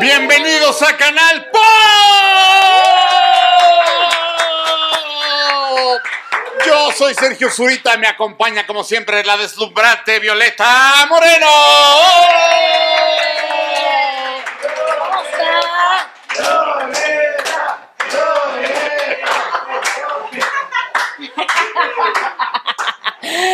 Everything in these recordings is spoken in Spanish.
Bienvenidos a Canal Pop. Yo soy Sergio Zurita, me acompaña como siempre la deslumbrante Violeta Moreno.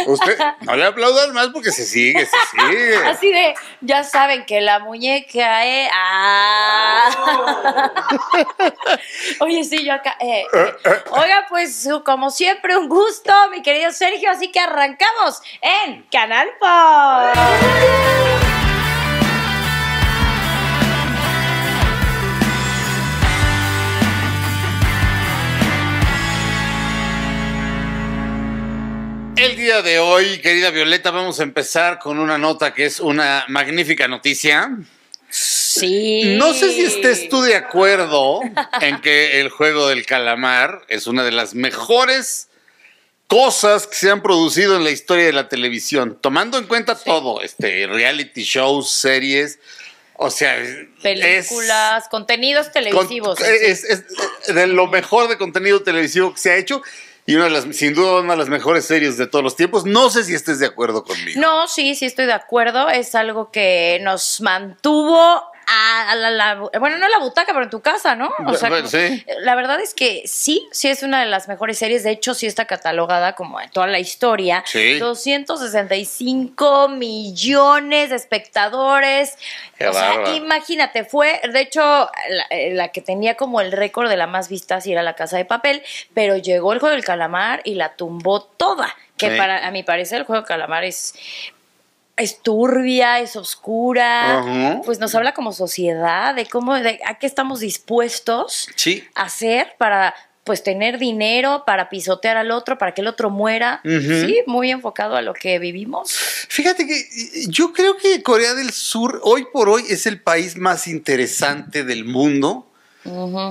Usted, no le aplaudan más porque se sigue, se sigue. Así de, ya saben que la muñeca, eh. Ah. Oye, sí, yo acá. Eh, eh. Oiga, pues como siempre, un gusto, mi querido Sergio. Así que arrancamos en Canal Pop. El día de hoy, querida Violeta, vamos a empezar con una nota que es una magnífica noticia. Sí. No sé si estés tú de acuerdo en que el juego del calamar es una de las mejores cosas que se han producido en la historia de la televisión, tomando en cuenta todo, este reality shows, series, o sea, películas, contenidos televisivos. es, de lo mejor de contenido televisivo que se ha hecho y una de las, sin duda una de las mejores series de todos los tiempos. No sé si estés de acuerdo conmigo. No, sí, sí estoy de acuerdo. Es algo que nos mantuvo la, bueno, no la butaca, pero en tu casa, ¿no? O sea, la verdad es que sí, sí es una de las mejores series, de hecho sí está catalogada como en toda la historia, 265 millones de espectadores, o sea, imagínate, fue, de hecho, eh, la, que tenía como el récord de la más vista si era La Casa de Papel, pero llegó el Juego del Calamar y la tumbó toda que para a mi parecer el juego del calamar es es turbia, es oscura, pues nos habla como sociedad de cómo, de a qué estamos dispuestos a hacer para pues tener dinero para pisotear al otro, para que el otro muera. Sí, muy enfocado a lo que vivimos. Fíjate que yo creo que Corea del Sur hoy por hoy es el país más interesante del mundo.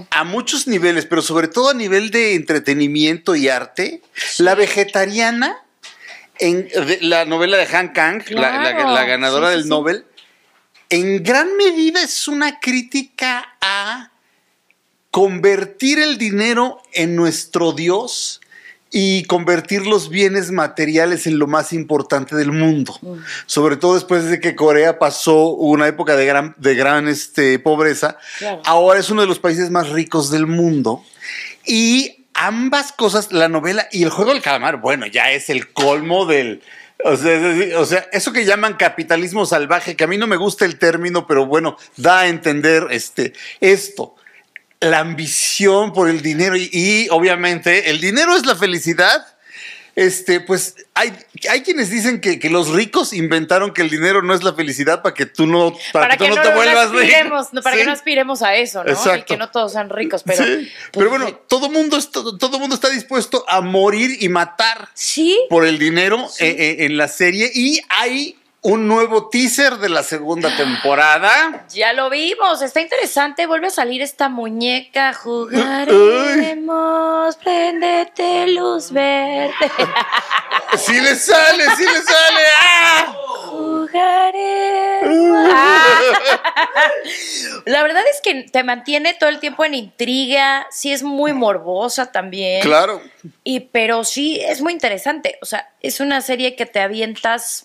A muchos niveles, pero sobre todo a nivel de entretenimiento y arte, la vegetariana en la novela de Han Kang, la, ganadora del Nobel, en gran medida es una crítica a convertir el dinero en nuestro Dios y convertir los bienes materiales en lo más importante del mundo. Mm. Sobre todo después de que Corea pasó una época de gran, de gran este, pobreza. Ahora es uno de los países más ricos del mundo. Y ambas cosas, la novela y el juego del calamar, bueno, ya es el colmo del... O sea, eso que llaman capitalismo salvaje, que a mí no me gusta el término, pero bueno, da a entender este, esto la ambición por el dinero y, obviamente el dinero es la felicidad este, pues hay, hay quienes dicen que, los ricos inventaron que el dinero no es la felicidad para que tú no, no, te vuelvas rico. para que no aspiremos a eso, ¿no? Exacto. Y que no todos sean ricos, pero. Pues pero bueno, todo mundo, todo, todo, mundo está dispuesto a morir y matar ¿Sí? por el dinero eh, eh, en la serie y hay un nuevo teaser de la segunda temporada. Ya lo vimos, está interesante. Vuelve a salir esta muñeca. Jugaremos, prendete luz verde. sí le sale, sí le sale. Ah. ¡Jugaré! Ah. La verdad es que te mantiene todo el tiempo en intriga. Sí es muy morbosa también. Claro. Y pero sí es muy interesante. O sea, es una serie que te avientas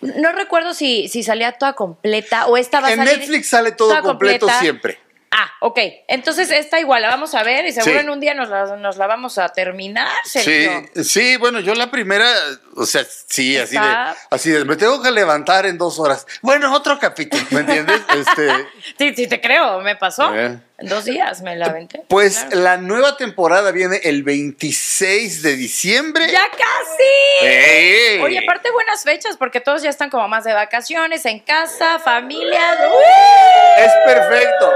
no recuerdo si, si salía toda completa o esta va En Netflix sale todo completo siempre. Ah, ok. Entonces esta igual la vamos a ver y seguro en un día nos la, vamos a terminar. Sí, sí, bueno, yo la primera, o sea, sí, así de, así de, me tengo que levantar en dos horas. Bueno, otro capítulo, ¿me entiendes? Este... sí, sí, te creo, me pasó. Dos días me la Pues la nueva temporada viene el 26 de diciembre. ¡Ya casi! Oye, aparte buenas fechas porque todos ya están como más de vacaciones, en casa, familia. Es perfecto.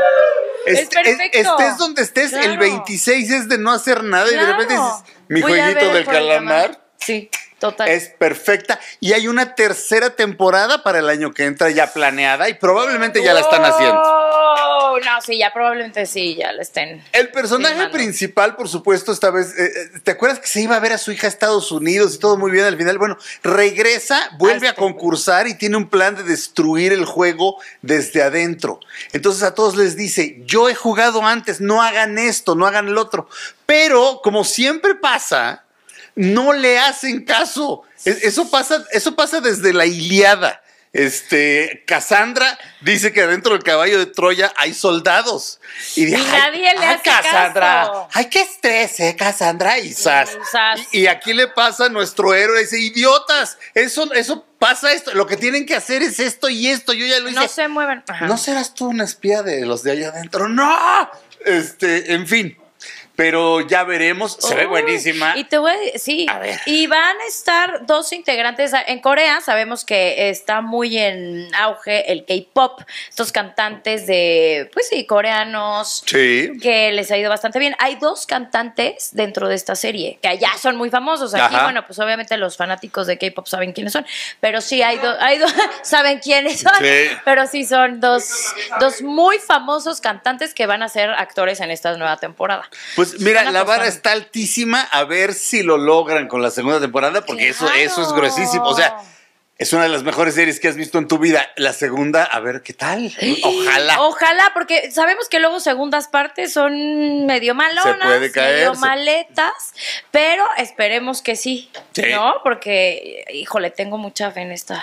Este, es perfecto. Estés donde estés, el 26 es de no hacer nada y de repente dices, mi jueguito del calamar. Sí. Total. Es perfecta. Y hay una tercera temporada para el año que entra ya planeada y probablemente ya la están haciendo no, sí, ya probablemente sí, ya lo estén. El personaje principal, por supuesto, esta vez, eh, eh, ¿te acuerdas que se iba a ver a su hija a Estados Unidos y todo muy bien al final? Bueno, regresa, vuelve a concursar y tiene un plan de destruir el juego desde adentro. Entonces a todos les dice, yo he jugado antes, no hagan esto, no hagan el otro. Pero como siempre pasa, no le hacen caso. E-, eso pasa, eso pasa desde la Iliada. Este, Cassandra dice que dentro del caballo de Troya hay soldados. Y, nadie le hace Cassandra, caso. Ay, qué estrés, ¿eh, Cassandra? Y, y, aquí le pasa a nuestro héroe, dice, idiotas, eso, eso pasa esto, lo que tienen que hacer es esto y esto, yo ya lo hice. No se muevan. ¿No serás tú una espía de los de allá adentro? ¡No! Este, en fin pero ya veremos. Se ve buenísima. Y te voy a, sí. A ver. Y van a estar dos integrantes en Corea. Sabemos que está muy en auge el K-pop, estos cantantes de, pues sí, coreanos. Sí. Que les ha ido bastante bien. Hay dos cantantes dentro de esta serie que allá son muy famosos. Aquí, bueno, pues obviamente los fanáticos de K-pop saben quiénes son, pero sí hay dos, hay dos, saben quiénes son, sí. pero sí son dos, dos muy famosos cantantes que van a ser actores en esta nueva temporada. Pues pues mira, la barra está altísima a ver si lo logran con la segunda temporada, porque eso, eso es gruesísimo. O sea, es una de las mejores series que has visto en tu vida. La segunda, a ver qué tal. Ojalá. Ojalá, porque sabemos que luego segundas partes son medio malonas, puede caer, medio maletas, pero esperemos que sí, sí, ¿no? Porque, híjole, tengo mucha fe en esta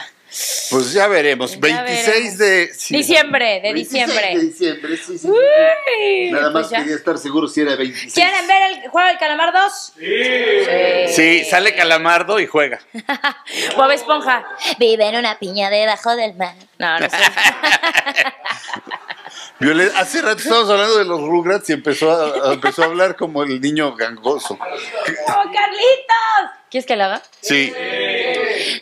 pues ya veremos. 26 de diciembre. De diciembre. De diciembre, sí, sí. Nada más pues quería estar seguro si era 26. ¿Quieren ver el juego del Calamar 2? Sí. Sí, sale Calamardo y juega. Bob Esponja. Vive en una piña debajo del mar. No, no sé. hace rato estábamos hablando de los Rugrats y empezó a, empezó a hablar como el niño gangoso. ¡Oh, Carlitos! ¿Quieres que la haga? Sí.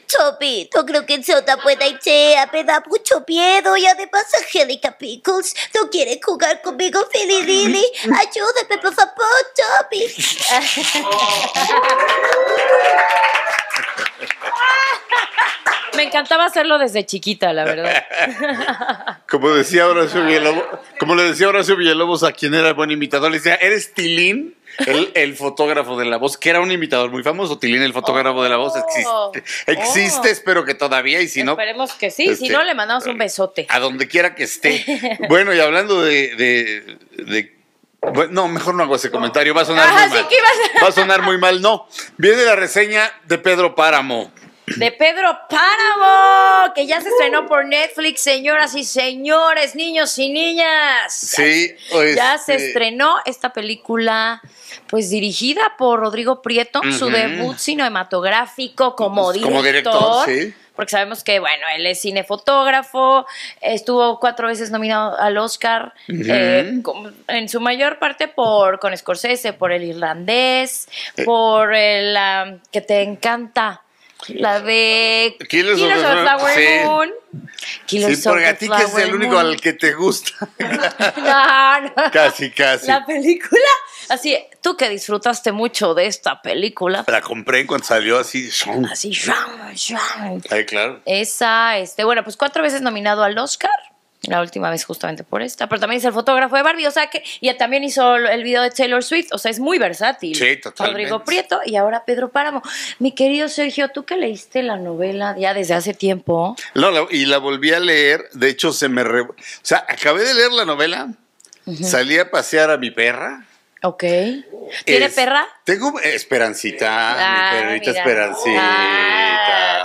Chopi, no creo que sea una buena idea. Me da mucho miedo y además Angélica Pickles no quieres jugar conmigo, Fili Lili. Ayúdame, por favor, Chopi. Me encantaba hacerlo desde chiquita, la verdad. como decía Horacio Villalobos, como le decía Horacio Villalobos a quien era el buen imitador, le decía, ¿eres Tilín? El, fotógrafo de la voz, que era un imitador muy famoso, Tilín, el fotógrafo de la voz, oh. existe, oh. existe espero que todavía, y si no... Esperemos que sí, si este, no le mandamos un besote. A donde quiera que esté. bueno, y hablando de, no, mejor no hago ese comentario, va a sonar muy mal. Va a sonar muy mal, no. Viene la reseña de Pedro Páramo de Pedro Páramo, que ya se estrenó por Netflix, señoras y señores, niños y niñas. Sí, ya se este estrenó esta película, pues dirigida por Rodrigo Prieto, su debut cinematográfico como director. Pues, como director, porque sabemos que, bueno, él es cinefotógrafo, estuvo cuatro veces nominado al Oscar, eh, en su mayor parte por con Scorsese, por el irlandés, eh. por el eh, que te encanta. La de Killers, Killers of, of, Flower Moon. Killers sí, porque a ti que es el único al que te gusta. Casi, casi. La película. Así, tú que disfrutaste mucho de esta película. La compré cuando salió así. Así. Ay, claro. Esa, este, bueno, pues cuatro veces nominado al Oscar la última vez justamente por esta, pero también es el fotógrafo de Barbie, o sea que y también hizo el video de Taylor Swift, o sea, es muy versátil. Sí, Rodrigo Prieto y ahora Pedro Páramo. Mi querido Sergio, tú que leíste la novela ya desde hace tiempo. No, y la volví a leer, de hecho se me o sea, acabé de leer la novela, salí a pasear a mi perra. Ok. ¿Tiene perra? Tengo eh, Esperancita, mi ah, perrita Esperancita. Ah.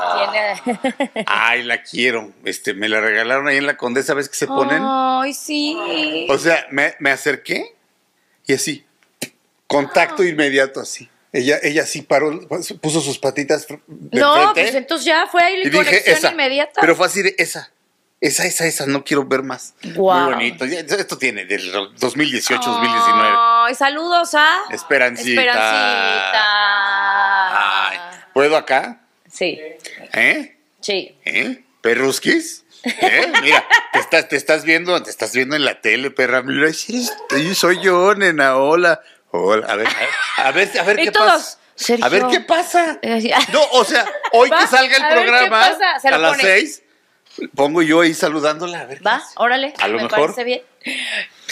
Ay, la quiero. Este, me la regalaron ahí en la Condesa, ¿ves que se ponen? Ay, sí. O sea, me, acerqué y así, contacto ah. inmediato así. Ella, ella sí paró, puso sus patitas. no, pues entonces ya fue ahí la conexión inmediata. Pero fue así de esa. Esa, esa, esa, no quiero ver más. Wow. Muy bonito. Esto tiene del 2018, 2019. Ay, saludos a ¿ah? Esperancita. Esperancita. Ay, ¿puedo acá? Sí. ¿Eh? Sí. ¿Eh? ¿Perrusquis? ¿Eh? Mira, te estás, te estás viendo, te estás viendo en la tele, perra. Soy yo, nena, hola. Hola, a ver, a ver, a ver qué pasa. A ver qué pasa. Ah. No, o sea, hoy que salga el programa a las seis, pongo yo ahí saludándola. A ver. Va, órale. A lo mejor.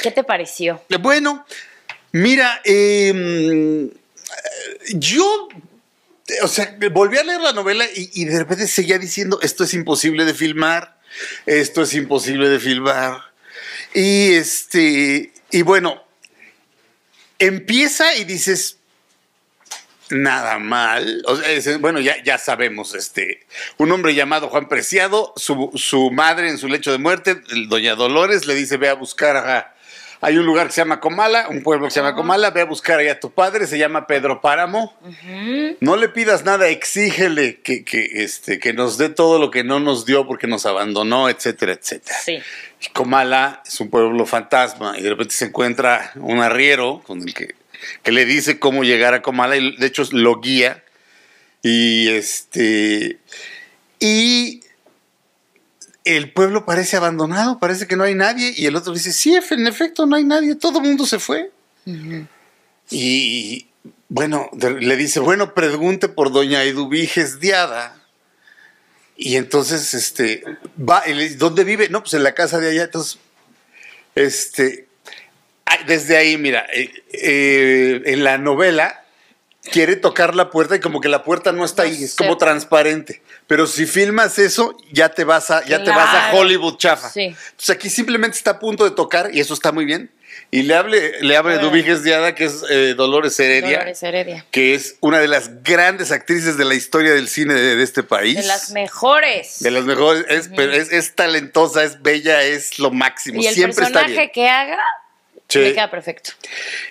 ¿Qué te pareció? Eh, bueno, mira, em, eh, yo o sea, volví a leer la novela y, de repente seguía diciendo, esto es imposible de filmar, esto es imposible de filmar. Y este, y bueno, empieza y dices, nada mal. bueno, ya, ya, sabemos, este, un hombre llamado Juan Preciado, su, su, madre en su lecho de muerte, doña Dolores, le dice, ve a buscar a, hay un lugar que se llama Comala, un pueblo que se llama ah. Comala, ve a buscar ahí a tu padre, se llama Pedro Páramo. No le pidas nada, exígele que, este, que nos dé todo lo que no nos dio porque nos abandonó, etcétera, etcétera. Comala es un pueblo fantasma y de repente se encuentra un arriero con el que, que le dice cómo llegar a Comala y de hecho lo guía. Y este... Y el pueblo parece abandonado, parece que no hay nadie. Y el otro dice, sí, en efecto, no hay nadie, todo el mundo se fue. Y bueno, le dice, bueno, pregunte por doña Eduviges Diada. Y entonces, este, va, ¿dónde vive? No, pues en la casa de allá. Entonces, este, desde ahí, mira, eh, eh, en la novela quiere tocar la puerta y como que la puerta no está ahí, es como transparente. Pero si filmas eso, ya te vas a, ya te vas a Hollywood chafa. Sí. aquí simplemente está a punto de tocar, y eso está muy bien. Y le hable, le hable Diada, que es eh, Dolores, Heredia, Dolores Heredia, que es una de las grandes actrices de la historia del cine de, este país. De las mejores. De las mejores, es, talentosa, es bella, es lo máximo. Y el personaje que haga sí. queda perfecto.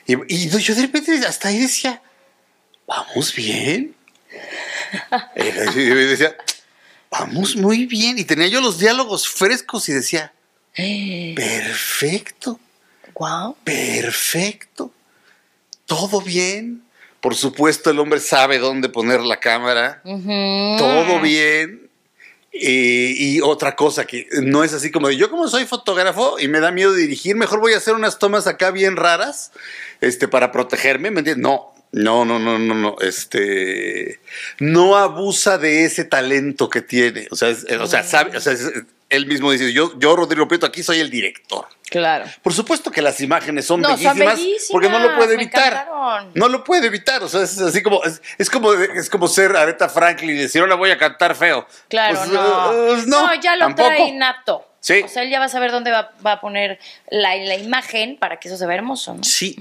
y, yo de repente hasta ahí decía, vamos bien. y decía, vamos muy bien. Y tenía yo los diálogos frescos y decía, perfecto. Wow. Perfecto. Todo bien. Por supuesto, el hombre sabe dónde poner la cámara. Todo bien. y otra cosa que no es así como yo como soy fotógrafo y me da miedo dirigir, mejor voy a hacer unas tomas acá bien raras, este, para protegerme, ¿me entiendes? No, no, no, no, no, no. Este no abusa de ese talento que tiene. O sea, eh, eh, él mismo dice, yo, yo, Rodrigo Prieto, aquí soy el director. Claro. Por supuesto que las imágenes son, no, bellísimas, son bellísimas, porque no lo puede evitar. No lo puede evitar. O sea, es así como, es, como, es como ser Aretha Franklin y decir, la voy a cantar feo. Claro, pues, eh, pues, no. no. ya lo trae inapto. Sí. O sea, él ya va a saber dónde va, a poner la, imagen para que eso se vea hermoso, ¿no? Sí.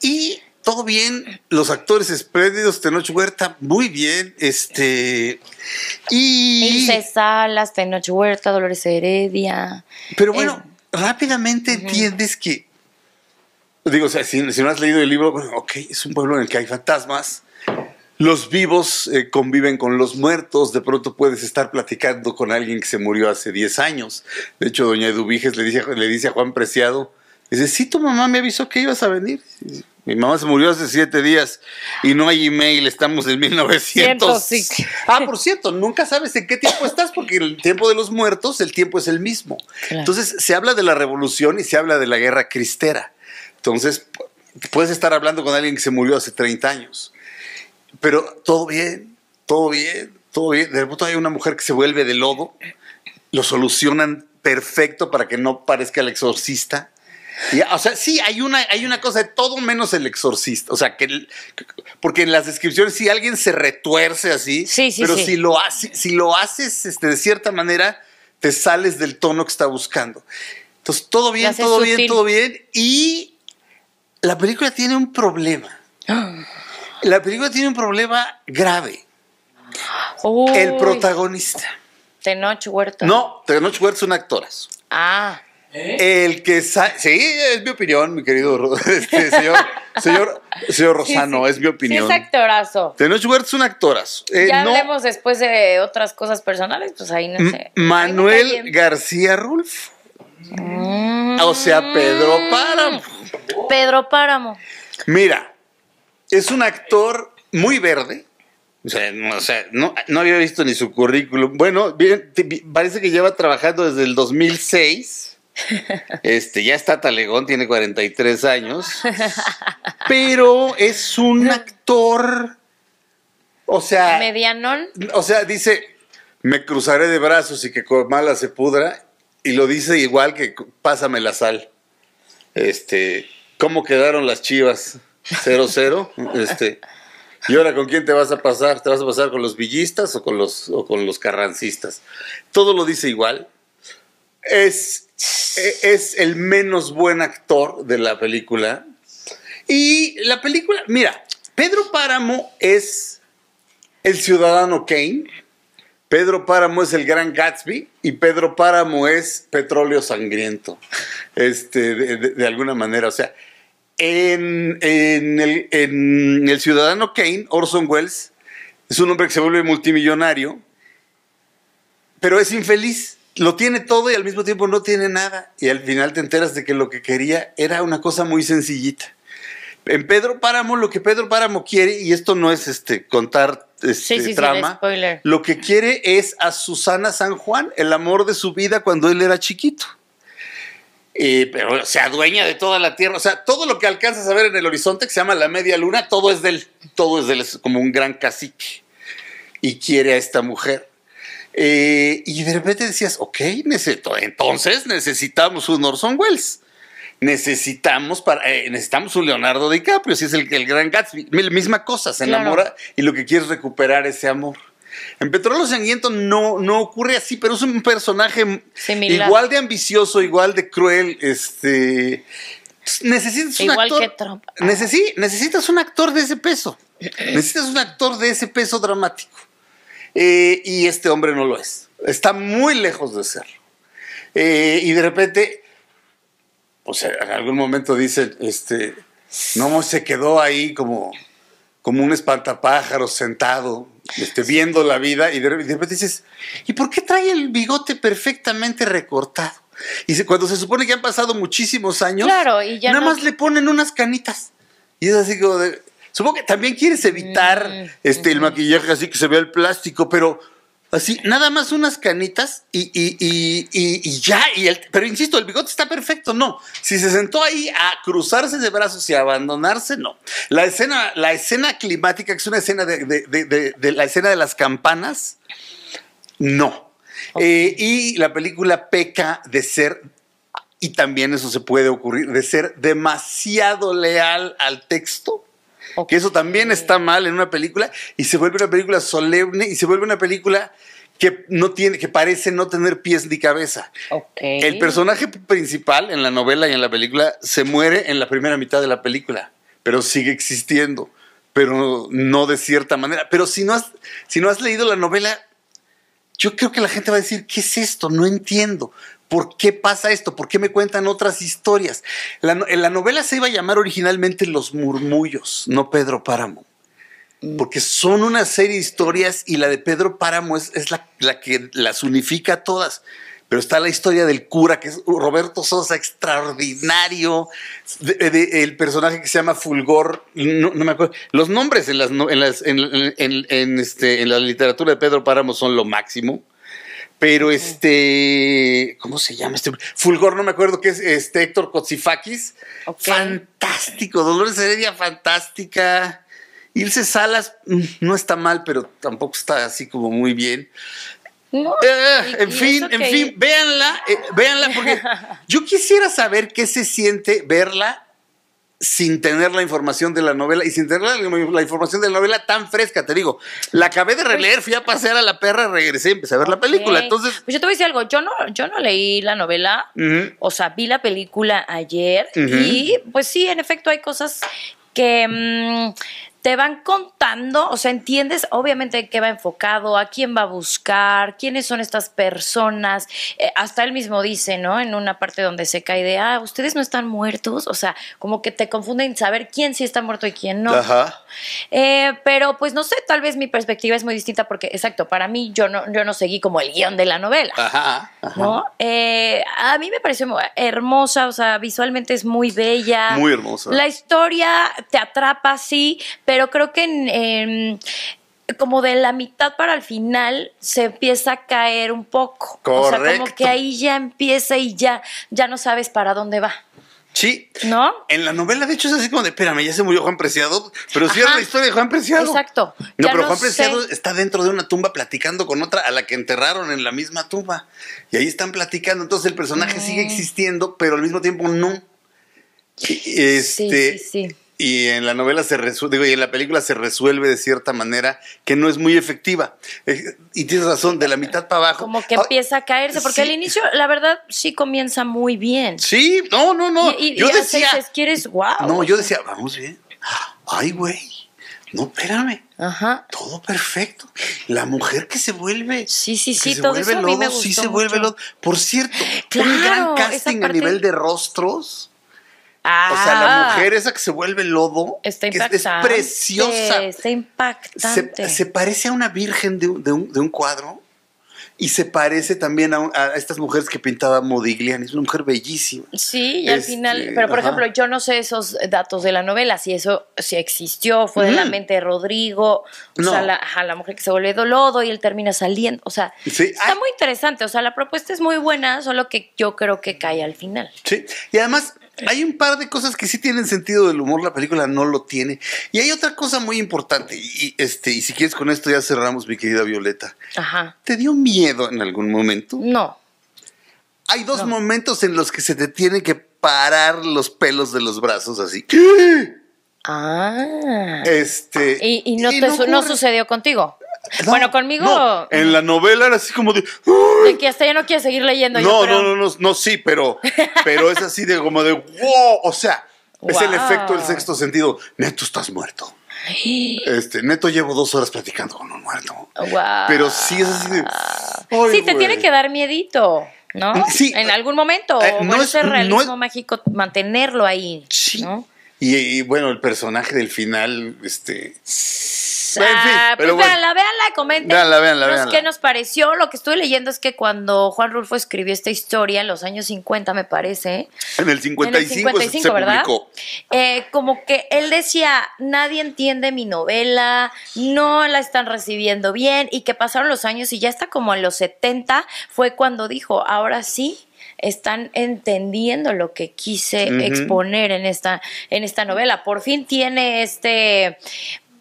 Y todo bien, los actores espléndidos, Tenoch Huerta, muy bien, este, y... Ilse Salas, Tenoch Huerta, Dolores Heredia. Pero bueno, eh, rápidamente entiendes que, digo, o sea, si, no has leído el libro, bueno, ok, es un pueblo en el que hay fantasmas, los vivos eh, conviven con los muertos, de pronto puedes estar platicando con alguien que se murió hace 10 años. De hecho, doña Edubiges le dice, le dice a Juan Preciado, dice, sí, tu mamá me avisó que ibas a venir. Mi mamá se murió hace siete días y no hay email, estamos en 1900. Ah, por cierto, nunca sabes en qué tiempo estás porque el tiempo de los muertos, el tiempo es el mismo. Entonces, se habla de la revolución y se habla de la guerra cristera. Entonces, puedes estar hablando con alguien que se murió hace 30 años, pero todo bien, todo bien, todo bien. De repente hay una mujer que se vuelve de lodo, lo solucionan perfecto para que no parezca el exorcista o sea, sí, hay una, hay una cosa de todo menos el exorcista. O sea, que, porque en las descripciones si alguien se retuerce así, sí, pero Si, lo si lo haces este, de cierta manera, te sales del tono que está buscando. Entonces, todo bien, todo bien, todo bien. Y la película tiene un problema. La película tiene un problema grave. El protagonista. Tenoch Huerta. No, Tenoch Huerta es una actoras. Ah. ¿Eh? El que sí, es mi opinión, mi querido este, señor, señor, Rosano, es mi opinión. es actorazo. Tenoch Huerta es un actorazo. Eh, ya hablemos después de otras cosas personales, pues ahí no sé. Manuel García Rulf mm. O sea, Pedro Páramo. Pedro Páramo. Mira, es un actor muy verde. O sea, no, había visto ni su currículum. Bueno, bien, parece que lleva trabajando desde el 2006 este, ya está Talegón, tiene 43 años, pero es un actor, o sea... Medianón. O sea, dice, me cruzaré de brazos y que mala se pudra, y lo dice igual que pásame la sal. Este, ¿cómo quedaron las chivas? 0-0, este... ¿Y ahora con quién te vas a pasar? ¿Te vas a pasar con los villistas o con los, o con los carrancistas? Todo lo dice igual. Es e-, es el menos buen actor de la película. Y la película, mira, Pedro Páramo es el ciudadano Kane, Pedro Páramo es el gran Gatsby y Pedro Páramo es petróleo sangriento, este, de, alguna manera. O sea, en, el, en el ciudadano Kane, Orson Welles es un hombre que se vuelve multimillonario, pero es infeliz lo tiene todo y al mismo tiempo no tiene nada. Y al final te enteras de que lo que quería era una cosa muy sencillita. En Pedro Páramo, lo que Pedro Páramo quiere, y esto no es este contar este, trama, lo que quiere es a Susana San Juan, el amor de su vida cuando él era chiquito. Eh, pero se adueña de toda la tierra. O sea, todo lo que alcanzas a ver en el horizonte, que se llama la media luna, todo es del, todo es es como un gran cacique. Y quiere a esta mujer. Eh, y de repente decías, ok, necesito, entonces necesitamos un Orson Welles. Necesitamos, para, eh, necesitamos un Leonardo DiCaprio, si es el, el gran Gatsby. Misma cosa, se enamora y lo que quiere es recuperar ese amor. En Petróleo Sangriento no, no ocurre así, pero es un personaje igual de ambicioso, igual de cruel. Este, necesitas un actor. necesitas un actor de ese peso. necesitas un actor de ese peso dramático. Eh, y este hombre no lo es. Está muy lejos de serlo. Eh, y de repente, o pues, sea, eh, en algún momento dice, este, no se quedó ahí como, como un espantapájaros sentado, este, viendo la vida, y de, repente dices, ¿y por qué trae el bigote perfectamente recortado? Y cuando se supone que han pasado muchísimos años, y ya nada más le ponen unas canitas. Y es así como de, Supongo que también quieres evitar mm, este, el maquillaje así que se vea el plástico, pero así, nada más unas canitas y, y, y, ya. El, pero insisto, el bigote está perfecto, no. Si se sentó ahí a cruzarse de brazos y a abandonarse, no. La escena, la escena climática, que es una escena de, la escena de las campanas, no. Eh, y la película peca de ser y también eso se puede ocurrir, de ser demasiado leal al texto que eso también está mal en una película y se vuelve una película solemne y se vuelve una película que no tiene, que parece no tener pies ni cabeza. El personaje principal en la novela y en la película se muere en la primera mitad de la película, pero sigue existiendo, pero no de cierta manera. Pero si no has, si no has leído la novela, yo creo que la gente va a decir, ¿qué es esto? No entiendo. ¿Por qué pasa esto? ¿Por qué me cuentan otras historias? La, la novela se iba a llamar originalmente Los Murmullos, no Pedro Páramo. Mm. Porque son una serie de historias y la de Pedro Páramo es, la, que las unifica a todas pero está la historia del cura, que es Roberto Sosa, extraordinario, el personaje que se llama Fulgor, me acuerdo, los nombres en, este, en la literatura de Pedro Páramo son lo máximo. Pero este, ¿cómo se llama este? Fulgor, no me acuerdo qué es este Héctor Kotsifakis. Fantástico, Dolores Heredia, fantástica. Ilse Salas mm, no está mal, pero tampoco está así como muy bien. Eh, eh, en fin, en fin, véanla, eh, véanla porque yo quisiera saber qué se siente verla sin tener la información de la novela y sin tener la, información de la novela tan fresca, te digo. La acabé de releer, fui a pasear a la perra, regresé y empecé a ver la película. Entonces, pues yo te voy a decir algo, yo no yo no leí la novela, o sea, vi la película ayer y pues sí, en efecto hay cosas que mm, te van contando, o sea, entiendes obviamente qué va enfocado, a quién va a buscar, quiénes son estas personas. Eh, hasta él mismo dice, ¿no? En una parte donde se cae de, ah, ustedes no están muertos. O sea, como que te confunden saber quién sí está muerto y quién no. Ajá. Eh, pero pues no sé, tal vez mi perspectiva es muy distinta porque, exacto, para mí yo no, yo no seguí como el guión de la novela. Ajá. ¿No? Eh, a mí me pareció hermosa, o sea, visualmente es muy bella. Muy hermosa. La historia te atrapa, sí, pero pero creo que en, como de la mitad para el final se empieza a caer un poco. O sea, como que ahí ya empieza y ya, ya no sabes para dónde va. Sí. ¿No? En la novela, de hecho, es así como de, espérame, ya se murió Juan Preciado, pero sí es la historia de Juan Preciado. Exacto. No, pero Juan Preciado está dentro de una tumba platicando con otra a la que enterraron en la misma tumba. Y ahí están platicando. Entonces el personaje sigue mm. existiendo, pero al mismo tiempo no. Este, sí, sí, sí y en la novela se resuelve, digo, y en la película se resuelve de cierta manera que no es muy efectiva. Eh, y tienes razón, de la mitad para abajo. Como que empieza a caerse, porque al inicio, la verdad, sí comienza muy bien. Sí, no, no, no. Y, yo decía, quieres, wow. No, yo decía, vamos bien. Ay, güey. No, espérame. Ajá. Todo perfecto. La mujer que se vuelve. Sí, sí, sí. todo sí se vuelve Por cierto, un gran casting a nivel de rostros o sea, la ah. mujer esa que se vuelve lodo. Está impactante. Es, preciosa. Está impactante. Se, parece a una virgen de un, cuadro y se parece también a, estas mujeres que pintaba Modigliani. Es una mujer bellísima. Sí, y al este, final. Pero, por ejemplo, yo no sé esos datos de la novela, si eso si existió, fue de la mente de Rodrigo. O sea, la, la mujer que se vuelve lodo y él termina saliendo. O sea, está muy interesante. O sea, la propuesta es muy buena, solo que yo creo que cae al final. Sí, y además eh. Hay un par de cosas que sí tienen sentido del humor, la película no lo tiene. Y hay otra cosa muy importante, y, este, y si quieres con esto ya cerramos, mi querida Violeta. Ajá. ¿Te dio miedo en algún momento? No. Hay dos momentos en los que se te tiene que parar los pelos de los brazos así. Ah. Este. Ah, y, no, no sucedió contigo bueno, conmigo. En la novela era así como de. que hasta ya no quiere seguir leyendo. No, no, no, no, no, sí, pero, pero es así de como de wow. O sea, es el efecto del sexto sentido. Neto, estás muerto. Este, neto llevo dos horas platicando con un muerto. Pero sí es así de. sí, te tiene que dar miedito. ¿No? Sí. En algún momento. Eh, no es, realismo mágico, mantenerlo ahí. Sí. Y, bueno, el personaje del final, este. Pero, pues, en fin, ah, pues, véanla, véanla, comenten. ¿Qué nos pareció? Lo que estuve leyendo es que cuando Juan Rulfo escribió esta historia, en los años 50, me parece. En el 55, en el 55 ¿verdad? Eh, como que él decía, nadie entiende mi novela, no la están recibiendo bien, y que pasaron los años y ya está como en los 70, fue cuando dijo, ahora sí están entendiendo lo que quise exponer en esta, en esta novela. Por fin tiene este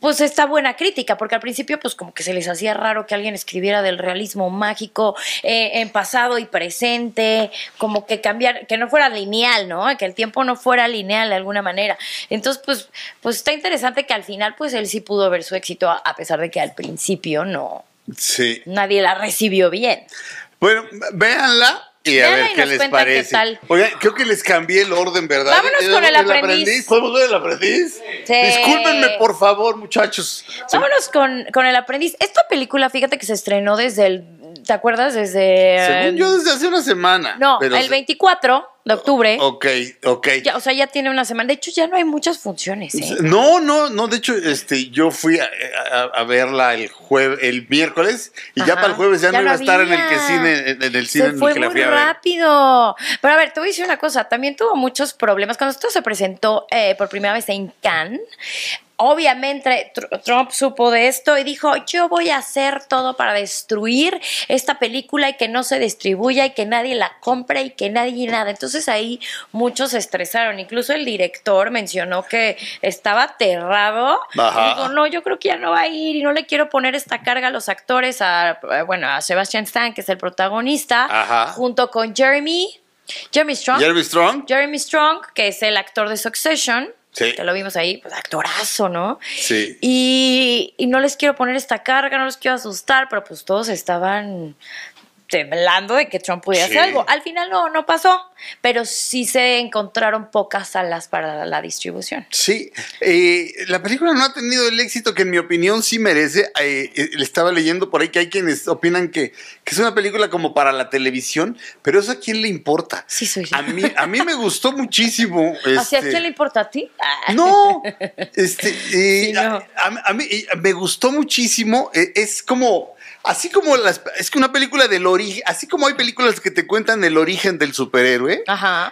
pues esta buena crítica, porque al principio pues como que se les hacía raro que alguien escribiera del realismo mágico eh, en pasado y presente, como que cambiar, que no fuera lineal, ¿no? Que el tiempo no fuera lineal de alguna manera. Entonces, pues, pues está interesante que al final pues él sí pudo ver su éxito, a pesar de que al principio no. Sí. Nadie la recibió bien. Bueno, véanla, y a ver qué les parece. creo que les cambié el orden, ¿verdad? Vámonos con el, aprendiz. Vámonos con el aprendiz? Sí. Discúlpenme, por favor, muchachos. Vámonos con el aprendiz. Esta película, fíjate que se estrenó desde el ¿Te acuerdas? Desde. Según yo, desde hace una semana. No, el 24 de octubre. Ok, ok. Ya, o sea, ya tiene una semana. De hecho, ya no hay muchas funciones. ¿eh? No, no, no. De hecho, este, yo fui a, verla el jueves, el miércoles, y ya para el jueves ya, no iba a estar en el que cine, en, el cine fue muy rápido. Pero a ver, te voy a decir una cosa. También tuvo muchos problemas cuando esto se presentó eh, por primera vez en Cannes Obviamente Trump supo de esto y dijo, yo voy a hacer todo para destruir esta película y que no se distribuya y que nadie la compre y que nadie nada. Entonces ahí muchos se estresaron. Incluso el director mencionó que estaba aterrado. dijo, no, yo creo que ya no va a ir y no le quiero poner esta carga a los actores, a, bueno, a Sebastian Stan, que es el protagonista, junto con Jeremy. Jeremy Strong. Jeremy Strong. Jeremy Strong, que es el actor de Succession ya lo vimos ahí, pues actorazo, ¿no? Sí. Y, y no les quiero poner esta carga, no les quiero asustar, pero pues todos estaban temblando de que Trump pudiera hacer algo. Al final no, no pasó, pero sí se encontraron pocas salas para la distribución. Sí, eh, la película no ha tenido el éxito que en mi opinión sí merece. Eh, eh estaba leyendo por ahí que hay quienes opinan que, es una película como para la televisión, pero eso a quién le importa. Sí, soy yo. A mí, a mí me gustó muchísimo. Este, quién le importa a ti? Este, eh, no, a, mí me gustó muchísimo. es como Así como las. Es que una película del origen. Así como hay películas que te cuentan el origen del superhéroe.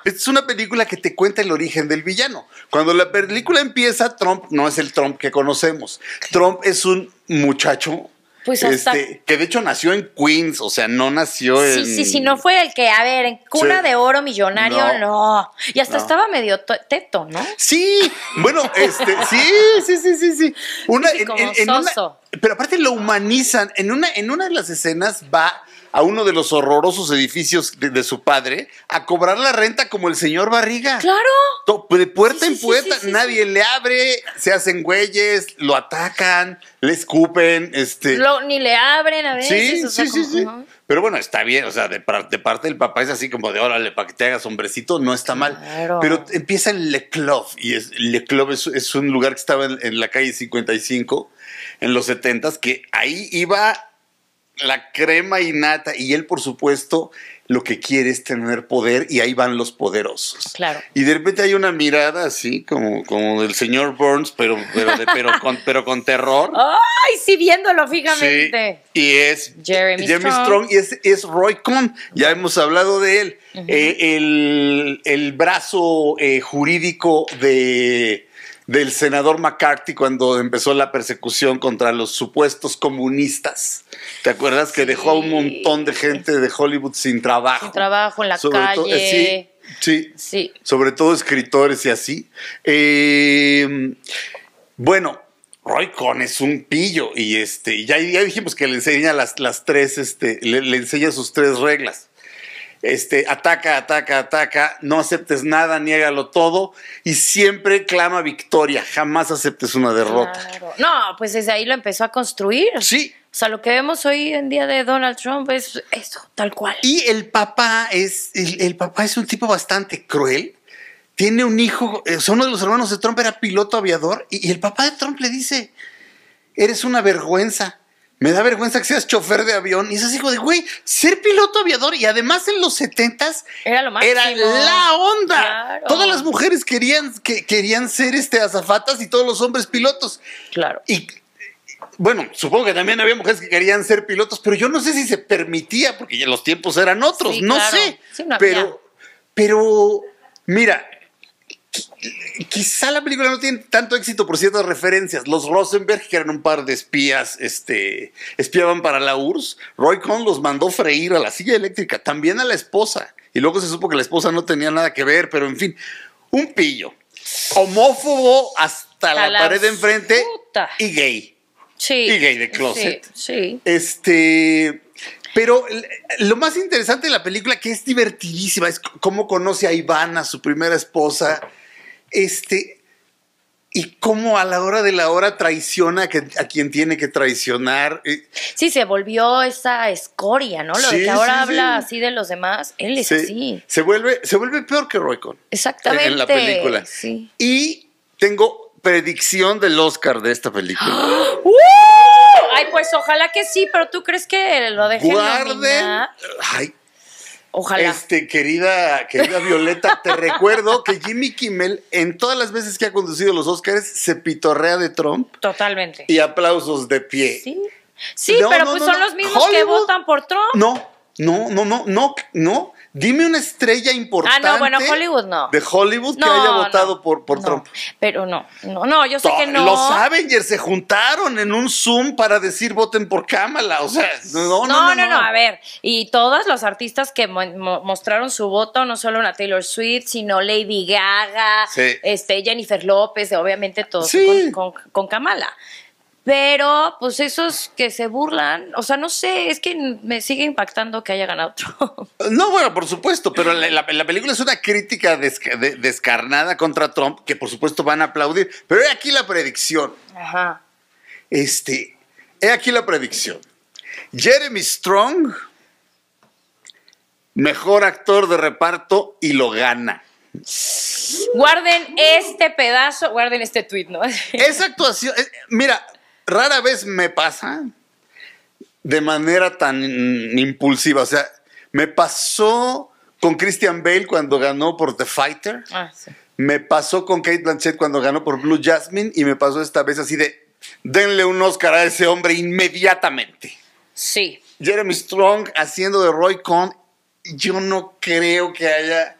es una película que te cuenta el origen del villano. Cuando la película empieza, Trump no es el Trump que conocemos. Trump es un muchacho pues este, que de hecho nació en Queens, o sea, no nació en. Sí, sí, sí, no fue el que, a ver, en cuna de oro millonario, no. Y hasta estaba medio teto, ¿no? Sí, bueno, este, sí, sí, sí, sí, sí. Una, pero aparte lo humanizan. En una, en una de las escenas va a uno de los horrorosos edificios de, su padre a cobrar la renta como el señor Barriga. Claro. De puerta en puerta, nadie le abre, se hacen güeyes, lo atacan, le escupen, este. ni le abren a veces. O sí, sí, sí, Pero bueno, está bien, o sea, de, parte del papá es así como de órale, para que te hagas hombrecito, no está mal. Pero empieza en Le Club, y es, Le Club es, un lugar que estaba en, en la calle 55, en los 70s, que ahí iba la crema innata y él, por supuesto, lo que quiere es tener poder y ahí van los poderosos. Claro. Y de repente hay una mirada así como, como del señor Burns, pero, pero, pero, con, pero con terror. ¡Ay, sí, viéndolo fijamente! y es Jeremy, Strong. y es, es Roy Cohn, ya hemos hablado de él. Eh, el, brazo eh, jurídico de del senador McCarthy cuando empezó la persecución contra los supuestos comunistas. ¿Te acuerdas que dejó a un montón de gente de Hollywood sin trabajo? Sin trabajo en la eh, calle. sí, sí, Sobre todo escritores y así. Em, bueno, Roy Cohn es un pillo y este, ya, ya dijimos que le enseña las, las tres, este, le enseña sus tres reglas este, ataca, ataca, ataca, no aceptes nada, niégalo todo y siempre clama victoria, jamás aceptes una derrota. No, pues desde ahí lo empezó a construir. Sí. O sea, lo que vemos hoy en día de Donald Trump es eso, tal cual. Y el papá es, el, papá es un tipo bastante cruel. Tiene un hijo, eh, uno de los hermanos de Trump era piloto aviador y el papá de Trump le dice, eres una vergüenza me da vergüenza que seas chofer de avión. Y es hijo de güey, ser piloto aviador y además en los setentas era lo Era la onda. Todas las mujeres querían, que, querían ser este, azafatas y todos los hombres pilotos. Claro. Y bueno, supongo que también había mujeres que querían ser pilotos, pero yo no sé si se permitía porque ya los tiempos eran otros. no sé. pero, pero, mira, quizá la película no tiene tanto éxito por ciertas referencias. Los Rosenberg, que eran un par de espías, este, espiaban para la URSS. Roy Cohn los mandó freír a la silla eléctrica, también a la esposa. Y luego se supo que la esposa no tenía nada que ver, pero en fin, un pillo. Homófobo hasta la, pared de enfrente y gay. Y gay de closet. Este. Pero lo más interesante de la película, que es divertidísima, es cómo conoce a Ivana, su primera esposa este, y cómo a la hora de la hora traiciona a, quien tiene que traicionar. Eh. Sí, se volvió esa escoria, ¿no? Lo que ahora habla así de los demás, él es así. Se vuelve, se vuelve peor que Roycon. Exactamente. En la película. Sí. Y tengo predicción del Oscar de esta película. ¡Uh! Ay, pues ojalá que sí, pero ¿tú crees que lo dejen Guarden. Ay, Ojalá. Este, querida, querida Violeta, te recuerdo que Jimmy Kimmel, en todas las veces que ha conducido los Oscars, se pitorrea de Trump. Totalmente. Y aplausos de pie. Sí, sí pero pues son los mismos que votan por Trump. No, no, no, no, no, no. Dime una estrella importante. Ah, no, bueno, Hollywood no. De Hollywood que haya votado por, Trump. Pero no, no, no, yo sé que ah, no. Los Avengers se juntaron en un Zoom para decir voten por Kamala. O sea, no, no. No, no, a ver. Y todos los artistas que mostraron su voto, no solo una Taylor Swift, sino Lady Gaga, este, Jennifer López, obviamente todos con Kamala. Pero, pues esos que se burlan, o sea, no sé, es que me sigue impactando que haya ganado Trump. No, bueno, por supuesto, pero la, película es una crítica descarnada contra Trump, que por supuesto van a aplaudir. Pero he aquí la predicción. Ajá. Este, he aquí la predicción. Jeremy Strong, mejor actor de reparto y lo gana. Guarden este pedazo, guarden este tweet, ¿no? Esa actuación, eh, mira, rara vez me pasa de manera tan impulsiva. O sea, me pasó con Christian Bale cuando ganó por The Fighter. Ah, me pasó con Kate Blanchett cuando ganó por Blue Jasmine. Y me pasó esta vez así de, denle un Oscar a ese hombre inmediatamente. Sí. Jeremy Strong haciendo de Roy Cohn. Yo no creo que haya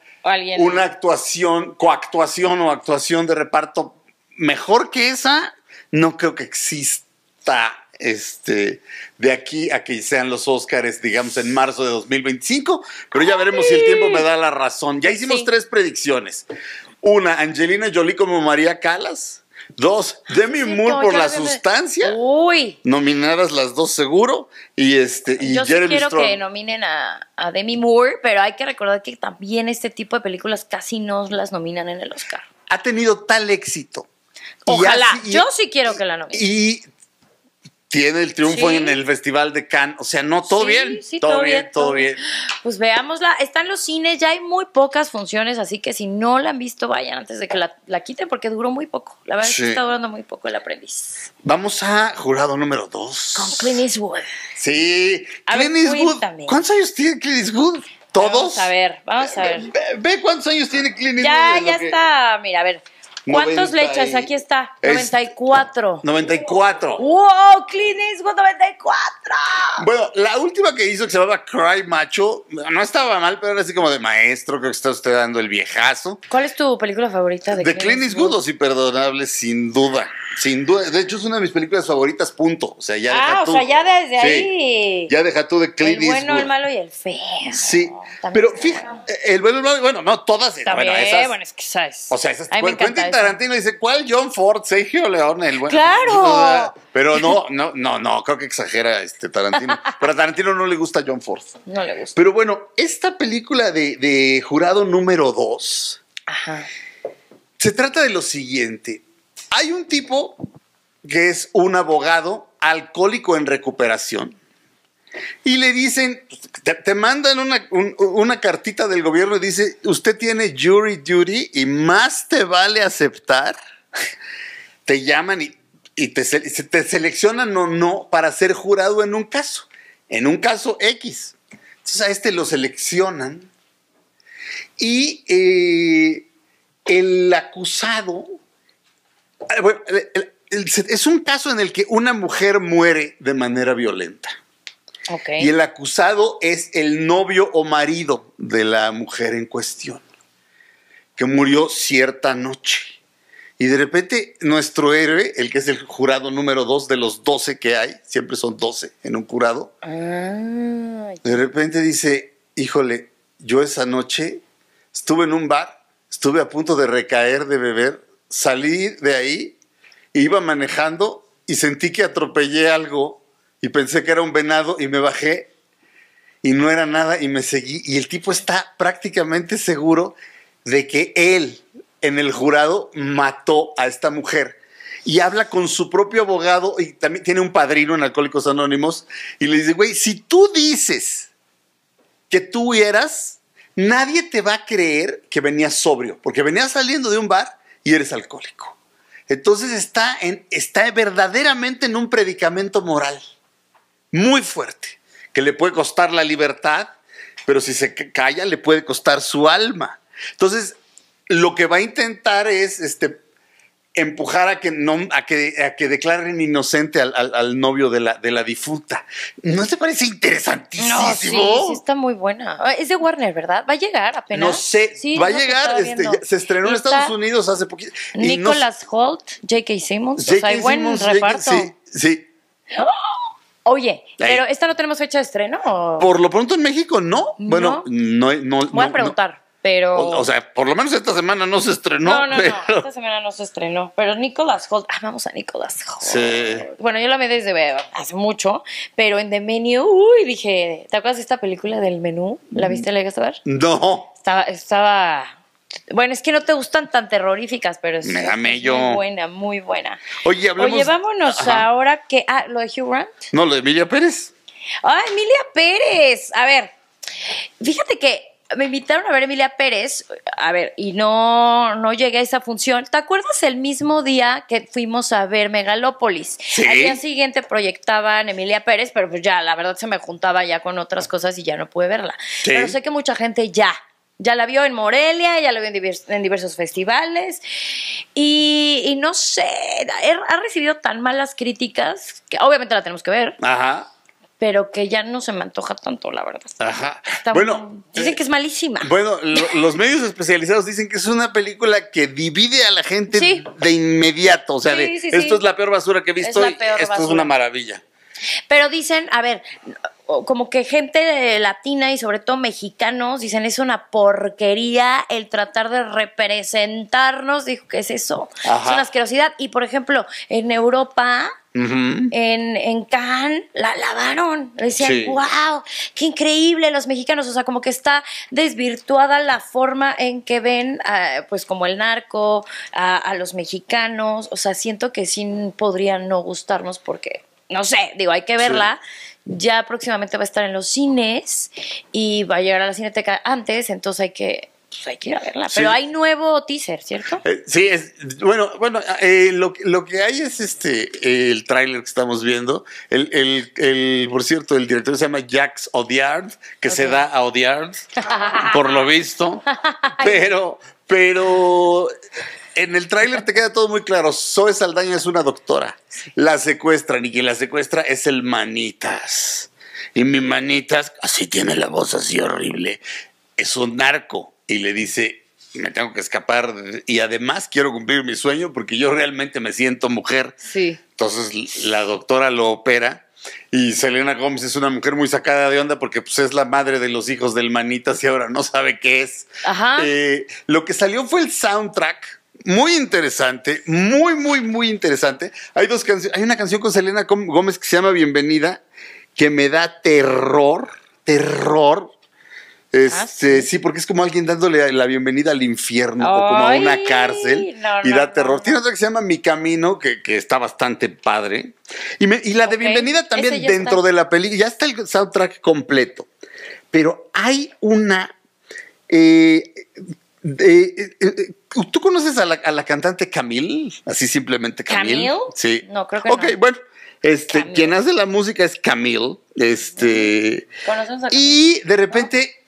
una actuación, coactuación o actuación de reparto mejor que esa no creo que exista este, de aquí a que sean los Oscars, digamos, en marzo de 2025, pero ya veremos si el tiempo me da la razón. Ya hicimos tres predicciones. Una, Angelina Jolie como María Calas. Dos, Demi Moore por la sustancia. Uy. Nominadas las dos seguro. Y este, y Yo sí quiero que nominen a, a, Demi Moore, pero hay que recordar que también este tipo de películas casi no las nominan en el Oscar. Ha tenido tal éxito Ojalá, yo sí quiero que la nominen Y tiene el triunfo en el Festival de Cannes. O sea, no, todo bien. todo, bien, todo, bien. Pues veámosla. Están los cines, ya hay muy pocas funciones, así que si no la han visto, vayan antes de que la, quiten, porque duró muy poco. La verdad es que está durando muy poco el aprendiz. Vamos a jurado número dos. Con Clint Eastwood. Sí, Clint Eastwood. ¿Cuántos años tiene Clint Eastwood? ¿Todos? Vamos a ver, vamos a ver. Ve, cuántos años tiene Clint Eastwood. Ya, ya está. Mira, a ver. ¿Cuántos le echas? Aquí está, 94. 94. ¡Wow! Clean Eastwood, 94. Bueno, la última que hizo que se llamaba Cry Macho, no estaba mal, pero era así como de maestro, creo que está usted dando el viejazo. ¿Cuál es tu película favorita de De Clean Eastwood? Los perdonable, sin duda. Sin duda, de hecho es una de mis películas favoritas, punto. O sea, ya ah, deja tú. o sea, ya desde ahí. Ya deja tú de Clean good El bueno, el malo y el feo. Sí, pero fíjate, el bueno, el malo, bueno, no, todas. Está bueno, esas, bueno, es O sea, esas. Ay, me encanta, Tarantino dice, ¿cuál John Ford? Sergio León, el bueno. Claro. Pero no, no, no, no, creo que exagera este Tarantino. Pero a Tarantino no le gusta John Ford. No le gusta. Pero bueno, esta película de, jurado número 2 se trata de lo siguiente. Hay un tipo que es un abogado alcohólico en recuperación y le dicen, te, mandan una, cartita del gobierno y dice, usted tiene jury duty y más te vale aceptar. Te llaman y, te, seleccionan o no para ser jurado en un caso, en un caso X. Entonces a este lo seleccionan y eh, el acusado, ah, es un caso en el que una mujer muere de manera violenta. Y el acusado es el novio o marido de la mujer en cuestión, que murió cierta noche. Y de repente nuestro héroe, el que es el jurado número dos de los doce que hay, siempre son doce en un jurado, de repente dice, híjole, yo esa noche estuve en un bar, estuve a punto de recaer, de beber, salí de ahí, iba manejando y sentí que atropellé algo y pensé que era un venado y me bajé y no era nada y me seguí. Y el tipo está prácticamente seguro de que él en el jurado mató a esta mujer. Y habla con su propio abogado y también tiene un padrino en Alcohólicos Anónimos y le dice, güey, si tú dices que tú eras, nadie te va a creer que venías sobrio, porque venías saliendo de un bar y eres alcohólico. Entonces está, en, está verdaderamente en un predicamento moral muy fuerte, que le puede costar la libertad, pero si se calla le puede costar su alma. Entonces, lo que va a intentar es este, empujar a que, no, a que, que declaren inocente al, novio de la, de la difunta. ¿No te parece interesantísimo? sí, sí, está muy buena. Es de Warner, ¿verdad? Va a llegar apenas. No sé, va a llegar. Este, se estrenó en Estados Unidos hace poquito. Nicolas Holt, J.K. Simmons. sí, sí. ¡Oh! Oye, pero esta no tenemos fecha de estreno. Por lo pronto en México no. Bueno, no, Voy a preguntar. Pero. O, sea, por lo menos esta semana no se estrenó. No, no, no. Esta semana no se estrenó. Pero Nicolas Holt. Ah, vamos a Nicolas Holt. Sí. Bueno, yo la vi desde hace mucho. Pero en The Menu, uy, dije. ¿Te acuerdas de esta película del menú? ¿La mm. viste? ¿La llegaste a ver? No. Estaba. estaba bueno, es que no te gustan tan terroríficas, pero es, muy buena, muy buena. Oye, hablemos... Oye, vámonos ahora que... Ah, ¿lo de Hugh Grant? No, lo de Emilia Pérez. ¡Ah, Emilia Pérez! A ver, fíjate que me invitaron a ver a Emilia Pérez, a ver, y no, no llegué a esa función. ¿Te acuerdas el mismo día que fuimos a ver Megalópolis? ¿Sí? Al día siguiente proyectaban Emilia Pérez, pero pues ya, la verdad se me juntaba ya con otras cosas y ya no pude verla. Pero sé que mucha gente ya ya la vio en Morelia, ya la vio en, diversos festivales y, no sé, er, ha, recibido tan malas críticas que obviamente la tenemos que ver. Ajá pero que ya no se me antoja tanto, la verdad. Ajá. bueno, dicen que es eh, malísima. Bueno, los medios especializados dicen que es una película que divide a la gente de inmediato. O sea, esto es la peor basura que he visto. y esto es una maravilla. Pero dicen, a ver, como que gente latina y sobre todo mexicanos dicen es una porquería el tratar de representarnos. Dijo, que es eso? Es una asquerosidad. Y por ejemplo, en Europa, en, en Cannes, la lavaron. Decían, wow, qué increíble los mexicanos. O sea, como que está desvirtuada la forma en que ven, pues, como el narco, a, los mexicanos. O sea, siento que sí podrían no gustarnos porque, no sé, digo, hay que verla. Ya próximamente va a estar en los cines y va a llegar a la cineteca antes, entonces hay que pues, ir a verla. Pero hay nuevo teaser, ¿cierto? Eh, sí, es, bueno, bueno, eh, lo, que hay es este el tráiler que estamos viendo. El, por cierto, el director se llama Jax Odiard, que se da a Odiard, por lo visto. Pero, pero en el tráiler te queda todo muy claro. Zoe Saldaña es una doctora. La secuestran y quien la secuestra es el Manitas. Y mi Manitas, así tiene la voz así horrible, es un narco. Y le dice, me tengo que escapar y además quiero cumplir mi sueño porque yo realmente me siento mujer. Sí. Entonces la doctora lo opera. Y Selena Gómez es una mujer muy sacada de onda porque pues, es la madre de los hijos del Manitas y ahora no sabe qué es. Ajá. Eh, lo que salió fue el soundtrack muy interesante, muy, muy, muy interesante. Hay dos canciones, hay una canción con Selena Gómez que se llama Bienvenida, que me da terror, terror. Este, ah, ¿sí? porque es como alguien dándole la bienvenida al infierno o como a una cárcel y da terror. Tiene otra que se llama Mi Camino, que, está bastante padre. Y, la de bienvenida también dentro de la película. Ya está el soundtrack completo. Pero hay una eh, eh, eh, ¿Tú conoces a la, cantante Camille? Así simplemente Camille. ¿Camille? Sí. No, creo que no. Ok, bueno. Este, quien hace la música es Camille. Este. Conocemos a Camille? Y de repente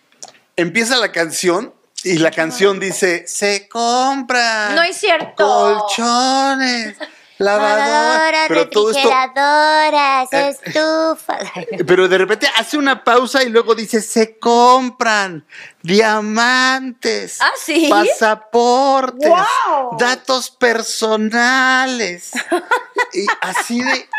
empieza la canción y la canción dice: Se compra. No es cierto. Colchones. Lavadoras, refrigeradoras, eh, estufas. Pero de repente hace una pausa y luego dice, se compran diamantes, ¿Ah, pasaportes, datos personales. y así de...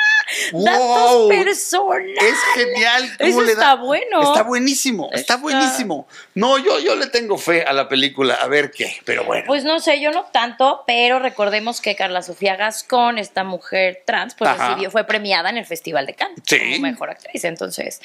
Es genial. Eso le está bueno. Está buenísimo, está, buenísimo. No, yo, yo le tengo fe a la película, a ver qué, pero bueno. Pues no sé, yo no tanto, pero recordemos que Carla Sofía Gascón, esta mujer trans, pues recibió, fue premiada en el Festival de Cannes como mejor actriz. Entonces,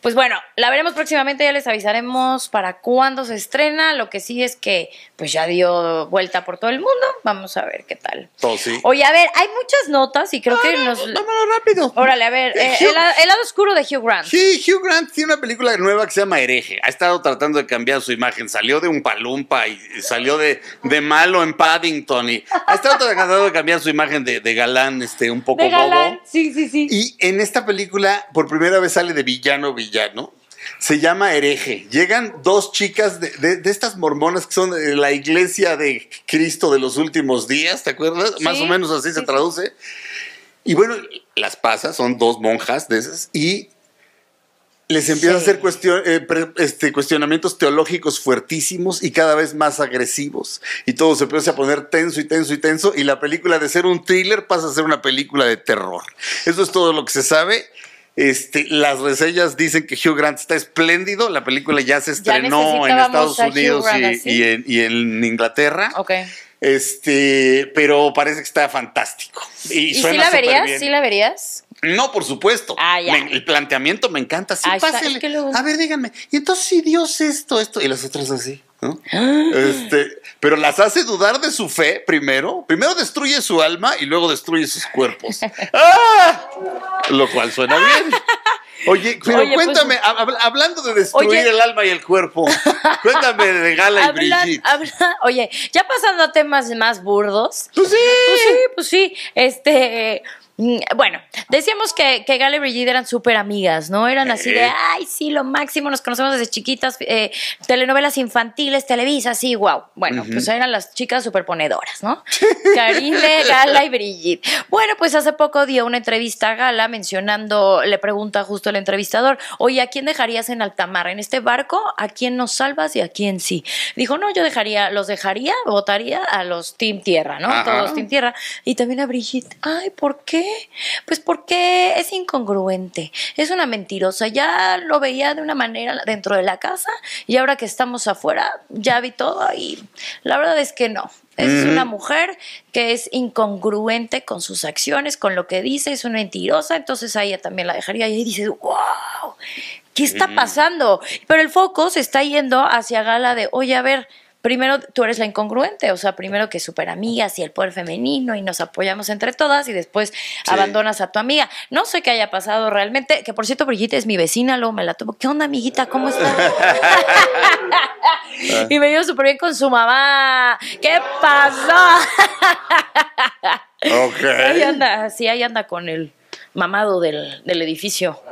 pues bueno, la veremos próximamente, ya les avisaremos para cuándo se estrena. Lo que sí es que pues ya dio vuelta por todo el mundo. Vamos a ver qué tal. Oh, Oye, a ver, hay muchas notas y creo que nos. Vámonos rápido. Órale, a ver. Eh, eh, el, lado oscuro de Hugh Grant. Sí, Hugh Grant tiene una película nueva que se llama Hereje. Ha estado tratando de cambiar su imagen. Salió de un palumpa y salió de, malo en Paddington. Y ha estado tratando de cambiar su imagen de, galán, este, un poco de Sí, sí, sí. Y en esta película, por primera vez sale de villano, villano se llama hereje. Llegan dos chicas de, estas mormonas que son de la iglesia de Cristo de los últimos días, ¿te acuerdas? Más o menos así se traduce. Y bueno, las pasas, son dos monjas de esas, y les empieza a hacer eh, este, cuestionamientos teológicos fuertísimos y cada vez más agresivos. Y todo se empieza a poner tenso y tenso y tenso. Y la película de ser un thriller pasa a ser una película de terror. Eso es todo lo que se sabe. Este, las reseñas dicen que Hugh Grant está espléndido. La película ya se estrenó en Estados Unidos y, en, Inglaterra. Este, pero parece que está fantástico. ¿Y, si la verías? ¿Sí la verías? No, por supuesto. Ah, el planteamiento me encanta. Ah, a ver, díganme. Y entonces, si Dios esto, esto, y las otras así. Ah. Este, pero las hace dudar de su fe primero. Primero destruye su alma y luego destruye sus cuerpos. Lo cual suena bien. Oye, pero pues, cuéntame, hablando de destruir el alma y el cuerpo, cuéntame de Gala y Brigitte. Oye, ya pasando a temas más burdos. Pues sí. Pues sí, pues sí. Este, Mm, bueno, decíamos que, que Gala y Brigitte eran súper amigas, ¿no? Eran así de, ay, sí, lo máximo, nos conocemos desde chiquitas, eh, telenovelas infantiles, Televisa, sí, wow. Bueno, pues eran las chicas superponedoras, ¿no? Karine, Gala y Brigitte. Bueno, pues hace poco dio una entrevista a Gala mencionando, le pregunta justo el entrevistador, oye, ¿a quién dejarías en altamar? ¿En este barco? ¿A quién nos salvas y a quién sí? Dijo, no, yo dejaría, los dejaría, votaría a los Team Tierra, ¿no? Todos Todos Team Tierra. Y también a Brigitte, ay, ¿por qué? Pues porque es incongruente, es una mentirosa. Ya lo veía de una manera dentro de la casa y ahora que estamos afuera ya vi todo y la verdad es que no. Es una mujer que es incongruente con sus acciones, con lo que dice, es una mentirosa, entonces a ella también la dejaría y dice, wow, ¿qué está pasando? Pero el foco se está yendo hacia Gala de, oye, a ver, primero tú eres la incongruente, o sea, primero que super amigas y el poder femenino y nos apoyamos entre todas y después abandonas a tu amiga. No sé qué haya pasado realmente, que por cierto, Brigitte es mi vecina, luego me la tomo. ¿Qué onda, amiguita? ¿Cómo estás? y me dio súper bien con su mamá. ¿Qué pasó? ok. ahí anda, sí, ahí anda con él mamado del, edificio.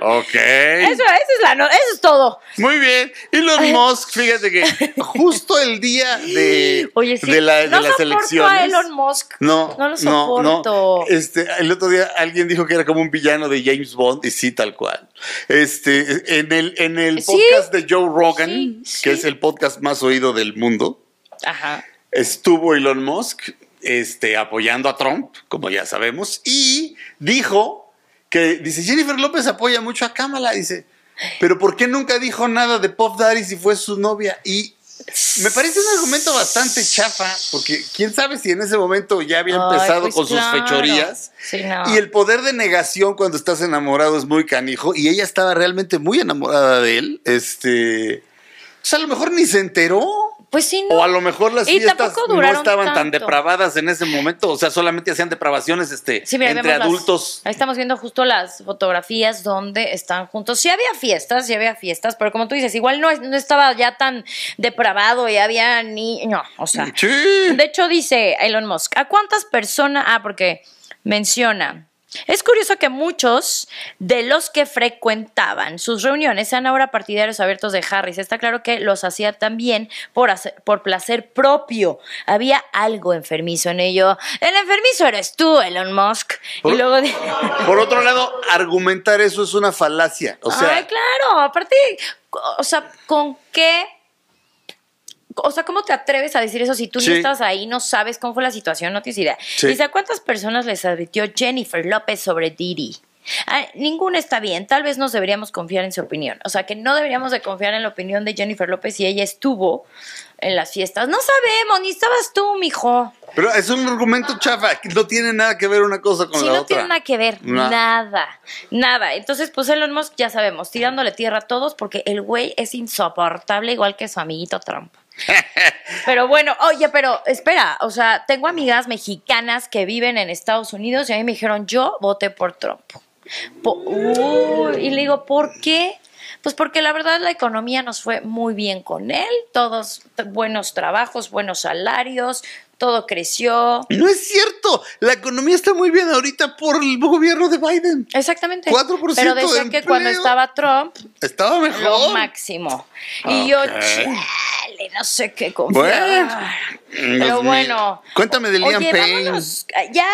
ok. Eso, es todo. Muy bien. Elon Musk, fíjate que justo el día de, de, la, no de Elon Musk. No, no soporto. Este, el otro día alguien dijo que era como un villano de James Bond y sí, tal cual. Este, en el, en el podcast de Joe Rogan, que es el podcast más oído del mundo. Estuvo Elon Musk este, apoyando a Trump, como ya sabemos, y dijo que, dice, Jennifer López apoya mucho a Kamala, dice, pero ¿por qué nunca dijo nada de Pop Daddy si fue su novia? Y me parece un argumento bastante chafa, porque quién sabe si en ese momento ya había empezado pues con sus fechorías. Y el poder de negación cuando estás enamorado es muy canijo, y ella estaba realmente muy enamorada de él. Este, o pues, sea, a lo mejor ni se enteró. Pues o a lo mejor las fiestas no estaban tan depravadas en ese momento, o sea, solamente hacían depravaciones este, entre adultos. ahí estamos viendo justo las fotografías donde están juntos. Sí había fiestas, sí había fiestas, pero como tú dices, igual no, no estaba ya tan depravado y había ni... No, o sea... De hecho dice Elon Musk, ¿a cuántas personas... Ah, porque menciona... Es curioso que muchos de los que frecuentaban sus reuniones sean ahora partidarios abiertos de Harris. Está claro que los hacía también por, por placer propio. Había algo enfermizo en ello. El enfermizo eres tú, Elon Musk. Por, y luego por otro lado, argumentar eso es una falacia. O sea, Ay, claro. Aparte, o sea, ¿con qué o sea, ¿cómo te atreves a decir eso si tú no estás ahí, no sabes cómo fue la situación, no tienes idea? ¿a cuántas personas les advirtió Jennifer López sobre Didi? Ah, ninguna está bien, tal vez nos deberíamos confiar en su opinión, o sea que no deberíamos de confiar en la opinión de Jennifer López si ella estuvo en las fiestas, no sabemos, ni estabas tú, mijo. Pero es un argumento chafa, no tiene nada que ver una cosa con la otra. Sí, no tiene nada que ver, nada, nada. Entonces, pues Elon Musk, ya sabemos, tirándole tierra a todos porque el güey es insoportable igual que su amiguito Trump. Pero bueno, oye, pero espera, o sea, tengo amigas mexicanas que viven en Estados Unidos y a mí me dijeron, yo voté por Trump. y le digo, ¿por qué? Pues porque la verdad la economía nos fue muy bien con él, todos buenos trabajos, buenos salarios, todo creció. No es cierto, la economía está muy bien ahorita por el gobierno de Biden. Exactamente. 4% Pero decía que cuando estaba Trump estaba mejor. Lo máximo. Y yo, chale, no sé qué confiar. Pero bueno. Cuéntame de Liam Payne. ya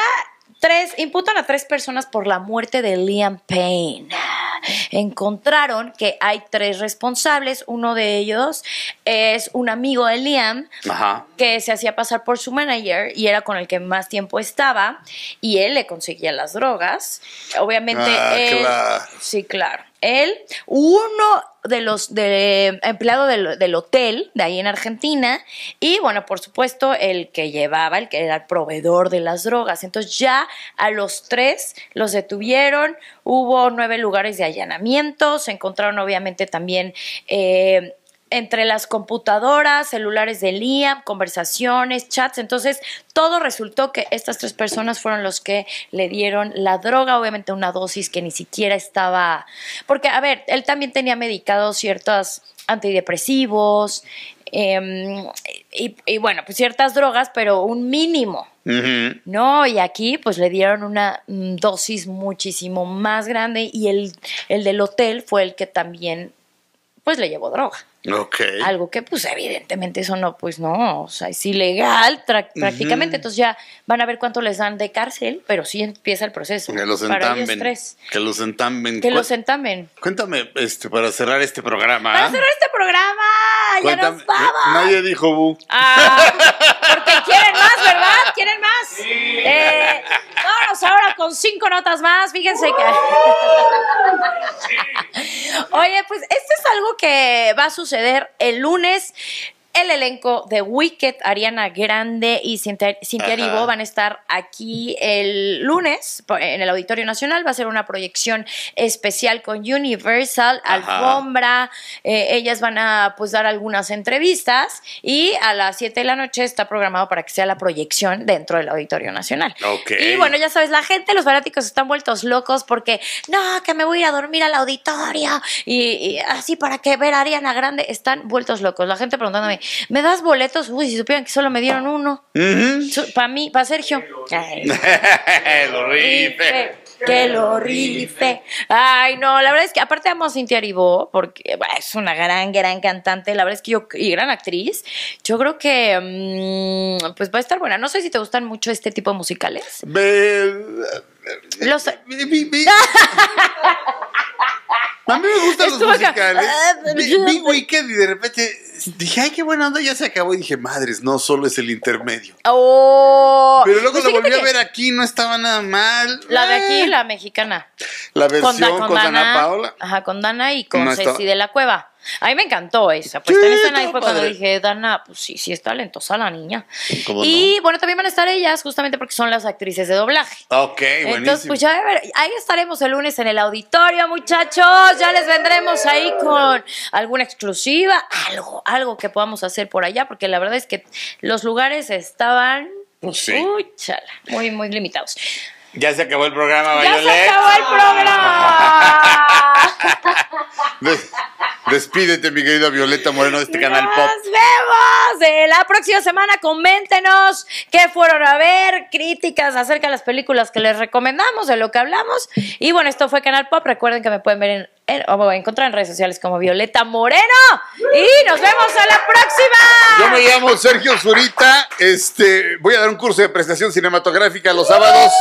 tres, imputan a tres personas por la muerte de Liam Payne encontraron que hay tres responsables. Uno de ellos es un amigo de Liam que se hacía pasar por su manager y era con el que más tiempo estaba y él le conseguía las drogas. Obviamente ah, él... Sí, claro. Él, uno de los de, empleado del, del, hotel de ahí en Argentina y bueno, por supuesto, el que llevaba, el que era el proveedor de las drogas. Entonces ya a los tres los detuvieron, hubo nueve lugares de allanamiento, se encontraron obviamente también... Eh, entre las computadoras, celulares de Liam, conversaciones, chats. Entonces, todo resultó que estas tres personas fueron los que le dieron la droga, obviamente una dosis que ni siquiera estaba... Porque, a ver, él también tenía medicados ciertos antidepresivos em, y, bueno, pues ciertas drogas, pero un mínimo. No, y aquí pues le dieron una mm, dosis muchísimo más grande y el, el del hotel fue el que también pues le llevó droga. Okay. Algo que pues evidentemente eso no, pues no, o sea, es ilegal prácticamente. Entonces ya van a ver cuánto les dan de cárcel, pero sí empieza el proceso. Que los entamben. Que los entamben. Que los entamen. Cuéntame, este, para cerrar este programa. Para ¿ah? cerrar este programa, ya nos vamos. Nadie dijo bu. Ah, porque quieren más, ¿verdad? ¿Quieren más? con cinco notas más, fíjense que... Oye, pues esto es algo que va a suceder el lunes el elenco de Wicked, Ariana Grande y Cintia, van a estar aquí el lunes en el Auditorio Nacional. Va a ser una proyección especial con Universal, Alfombra. Eh, ellas van a pues dar algunas entrevistas y a las 7 de la noche está programado para que sea la proyección dentro del Auditorio Nacional. Y bueno, ya sabes, la gente, los fanáticos están vueltos locos porque no, que me voy a ir a dormir al auditorio y, así para que ver a Ariana Grande están vueltos locos. La gente preguntándome, ¿me das boletos? Uy, si supieran que solo me dieron uno. Para mí, para Sergio. lo rife. Que lo rife. Ay, no, la verdad es que aparte amo a Cintia Aribó, porque es una gran, gran cantante, la verdad es que yo, y gran actriz. Yo creo que, mm, pues va a estar buena. No sé si te gustan mucho este tipo de musicales. Los... A mí me gustan los musicales. Ah, vi, Wicked y de repente dije, ay, qué buena onda, ya se acabó. Y dije, madres, no, solo es el intermedio. Oh, Pero luego pues lo volví a ver aquí, no estaba nada mal. La de aquí, eh. la mexicana. La versión con, Dana, Paola. Ajá, con Dana y con Ceci de la Cueva. A mí me encantó esa. Pues están ahí fue cuando dije, Dana, pues sí, sí está talentosa la niña. Y bueno, también van a estar ellas justamente porque son las actrices de doblaje. Ok, buenísimo. Entonces, pues ya ver, ahí estaremos el lunes en el auditorio, muchachos. Ya les vendremos ahí con alguna exclusiva, algo, algo que podamos hacer por allá, porque la verdad es que los lugares estaban, pues muy, muy limitados. Ya se acabó el programa, Violeta. ¡Ya se acabó el programa! despídete, mi querida Violeta Moreno, de este canal Pop. ¡Nos vemos! Eh, la próxima semana, coméntenos qué fueron a ver, críticas acerca de las películas que les recomendamos, de lo que hablamos. Y bueno, esto fue Canal Pop. Recuerden que me pueden ver en voy a encontrar en redes sociales como Violeta Moreno. Y nos vemos a la próxima. Yo me llamo Sergio Zurita. Este, voy a dar un curso de prestación cinematográfica los sábados.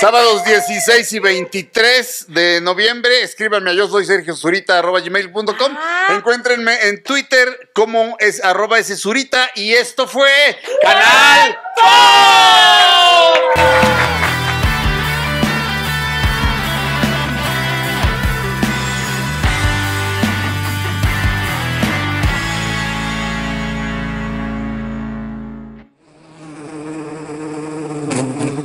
Sábados 16 y 23 de noviembre. Escríbanme a yo soy Sergio Zurita arroba gmail.com. Encuéntrenme en Twitter como es arroba ese Zurita. Y esto fue Canal